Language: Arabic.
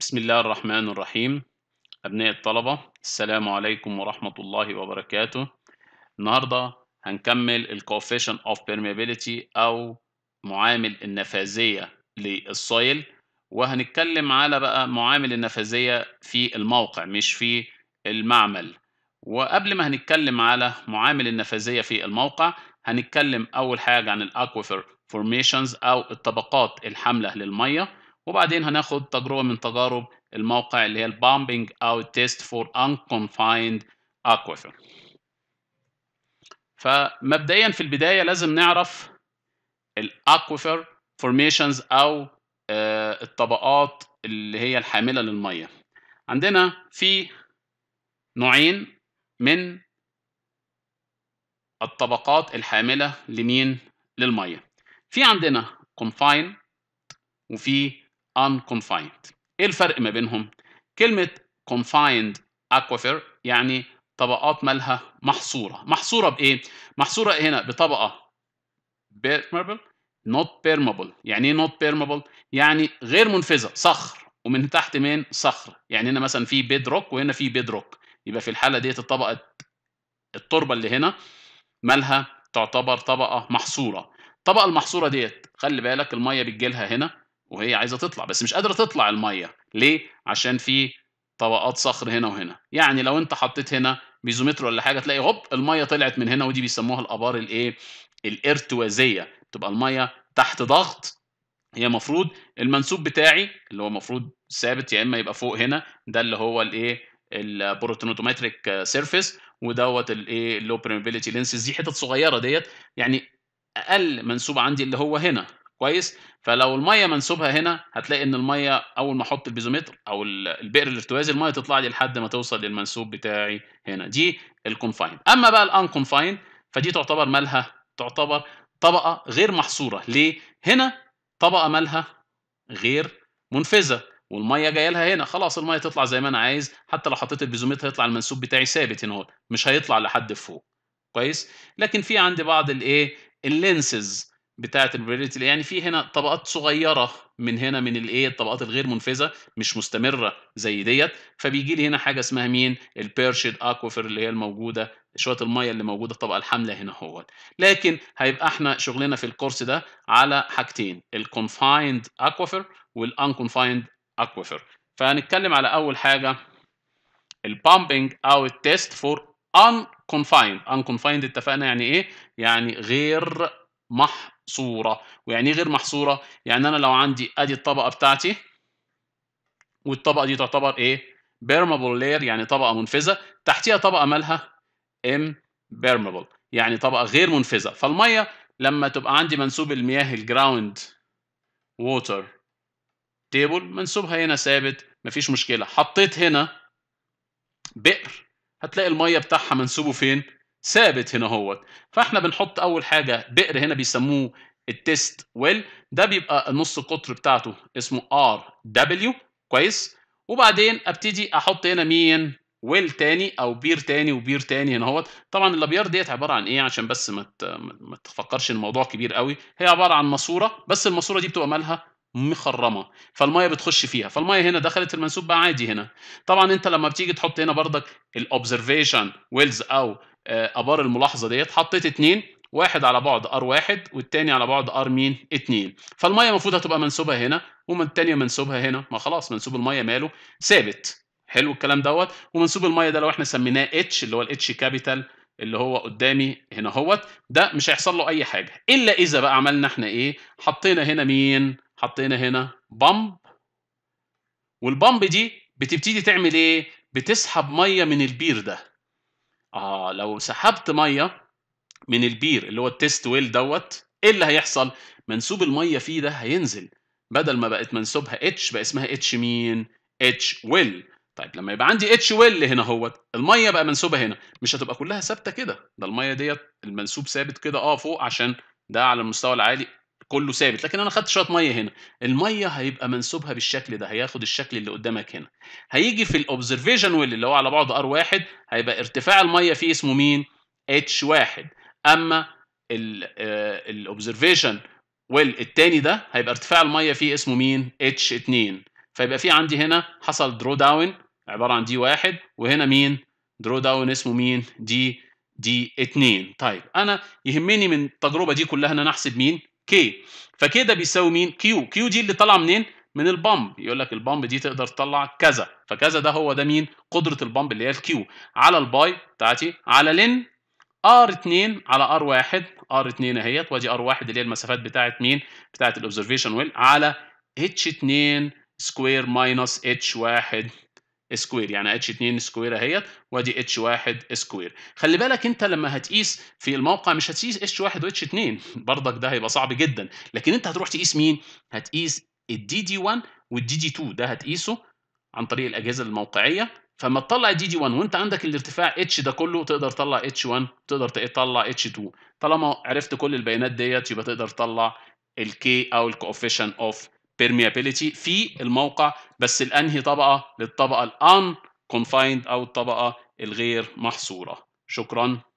بسم الله الرحمن الرحيم أبناء الطلبة السلام عليكم ورحمة الله وبركاته النهاردة هنكمل coefficient of permeability أو معامل النفاذية للسويل وهنتكلم على بقى معامل النفاذية في الموقع مش في المعمل وقبل ما هنتكلم على معامل النفاذية في الموقع هنتكلم أول حاجة عن الأكوفر فورميشنز أو الطبقات الحاملة للمية وبعدين هناخد تجربة من تجارب الموقع اللي هي البامبنج او تيست فور انكونفايند اكوفر فمبدئيا في البداية لازم نعرف الاكوفر فورميشنز او آه، الطبقات اللي هي الحاملة للمية عندنا في نوعين من الطبقات الحاملة لمين للمية في عندنا confined وفي unconfined ايه الفرق ما بينهم كلمه confined aquifer يعني طبقات مالها محصوره محصوره بايه محصوره هنا بطبقه permeable not permeable يعني ايه not permeable يعني غير منفذه صخر ومن تحت مين صخر يعني هنا مثلا في بيدروك وهنا في بيدروك، يبقى في الحاله ديت الطبقه التربه اللي هنا مالها تعتبر طبقه محصوره الطبقه المحصوره ديت خلي بالك الميه بتجيلها هنا وهي عايزه تطلع بس مش قادره تطلع الميه ليه عشان في طبقات صخر هنا وهنا يعني لو انت حطيت هنا بيزومتر ولا حاجه تلاقي هوب الميه طلعت من هنا ودي بيسموها الابار الايه الارتوازيه تبقى الميه تحت ضغط هي المفروض المنسوب بتاعي اللي هو المفروض ثابت يا اما يبقى فوق هنا ده اللي هو الايه البروتونوتومتريك سيرفيس ودوت الايه اللو بريمبيليتي لينسز دي حتت صغيره ديت يعني اقل منسوب عندي اللي هو هنا كويس فلو الميه منسوبها هنا هتلاقي ان الميه اول ما احط البيزومتر او البئر الارتوازي الميه تطلع لي لحد ما توصل للمنسوب بتاعي هنا دي الكونفايند اما بقى الان كونفايند فدي تعتبر مالها تعتبر طبقه غير محصوره ليه هنا طبقه مالها غير منفذه والميه جايه لها هنا خلاص الميه تطلع زي ما انا عايز حتى لو حطيت البيزومتر هيطلع المنسوب بتاعي ثابت هنا مش هيطلع لحد فوق كويس لكن في عندي بعض الايه اللينسز بتاعت البريليتي يعني في هنا طبقات صغيره من هنا من الايه الطبقات الغير منفذه مش مستمره زي ديت فبيجي لي هنا حاجه اسمها مين البيرشيد اكوفر اللي هي الموجوده شويه الميه اللي موجوده الطبقه الحامله هنا هو لكن هيبقى احنا شغلنا في الكورس ده على حاجتين الكونفايند اكوفر والانكونفايند اكوفر فهنتكلم على اول حاجه البامبنج او التيست فور ان كونفايند اتفقنا يعني ايه يعني غير محصورة ويعني غير محصورة يعني أنا لو عندي أدي الطبقة بتاعتي والطبقة دي تعتبر إيه بيرمبل لير يعني طبقة منفذة تحتيها طبقة مالها بيرمبل يعني طبقة غير منفذة فالمية لما تبقى عندي منسوب المياه الجراوند ووتر تيبل منسوبها هنا ثابت مفيش مشكلة حطيت هنا بئر هتلاقي المية بتاعها منسوبه فين ثابت هنا هوت فاحنا بنحط اول حاجه بئر هنا بيسموه التيست ويل ده بيبقى النص القطر بتاعته اسمه ار دبليو كويس وبعدين ابتدي احط هنا مين ويل تاني او بير تاني وبير تاني هنا اهوت طبعا الابيار ديت عباره عن ايه عشان بس ما ما تفكرش الموضوع كبير قوي هي عباره عن ماسوره بس الماسوره دي بتبقى مالها مخرمه فالميه بتخش فيها فالميه هنا دخلت المنسوب بقى عادي هنا طبعا انت لما بتيجي تحط هنا بردك الاوبزرفيشن ويلز او آه، ابار الملاحظه ديت حطيت اتنين واحد على بعد ار واحد والتاني على بعد ار مين اتنين فالميه المفروض هتبقى منسوبها هنا والتانيه منسوبها هنا ما خلاص منسوب الميه ماله ثابت حلو الكلام دوت ومنسوب الميه ده لو احنا سميناه اتش اللي هو الاتش كابيتال اللي هو قدامي هنا اهوت ده مش هيحصل له اي حاجه الا اذا بقى عملنا احنا ايه حطينا هنا مين حطينا هنا بامب والبامب دي بتبتدي تعمل ايه بتسحب ميه من البير ده اه لو سحبت ميه من البير اللي هو التيست ويل دوت ايه اللي هيحصل منسوب الميه فيه ده هينزل بدل ما بقت منسوبها اتش بقى اسمها اتش مين اتش ويل طيب لما يبقى عندي اتش ويل هنا اهوت الميه بقى منسوبه هنا مش هتبقى كلها ثابته كده ده الميه ديت المنسوب ثابت كده اه فوق عشان ده على المستوى العالي كله ثابت لكن انا خدت شويه ميه هنا الميه هيبقى منسوبها بالشكل ده هياخد الشكل اللي قدامك هنا هيجي في الاوبزرفيشن ويل اللي هو على بعد ار واحد هيبقى ارتفاع الميه فيه اسمه مين اتش واحد اما الاوبزرفيشن ويل الثاني ده هيبقى ارتفاع الميه فيه اسمه مين اتش 2 فيبقى في عندي هنا حصل درو داون عباره عن دي واحد وهنا مين درو داون اسمه مين دي دي 2 طيب انا يهمني من التجربه دي كلها ان انا احسب مين كي فكده بيساوي مين كيو كيو دي اللي طالعه منين من البامب يقول لك البامب دي تقدر تطلع كذا فكذا ده هو ده مين قدره البامب اللي هي الكيو على الباي بتاعتي على لين ار 2 على ار 1 ار 2 اهيت وادي ار 1 اللي هي المسافات بتاعت مين بتاعت الاوبزرفيشن ويل على اتش 2 سكوير ماينس اتش 1 سكوير يعني اتش 2 سكوير اهيت وادي اتش 1 سكوير خلي بالك انت لما هتقيس في الموقع مش هتقيس اتش 1 واتش 2 برضك ده هيبقى صعب جدا لكن انت هتروح تقيس مين هتقيس الدي دي 1 والدي دي 2 ده هتقيسه عن طريق الاجهزه الموقعيه فما تطلع الدي دي 1 وانت عندك الارتفاع اتش ده كله تقدر تطلع اتش 1 تقدر تطلع اتش 2 طالما عرفت كل البيانات ديت يبقى تقدر تطلع الكي او الكوفيشن اوف بيرميابيليتي في الموقع بس الانهي طبقه للطبقه الان كونفايند او الطبقه الغير محصوره شكرا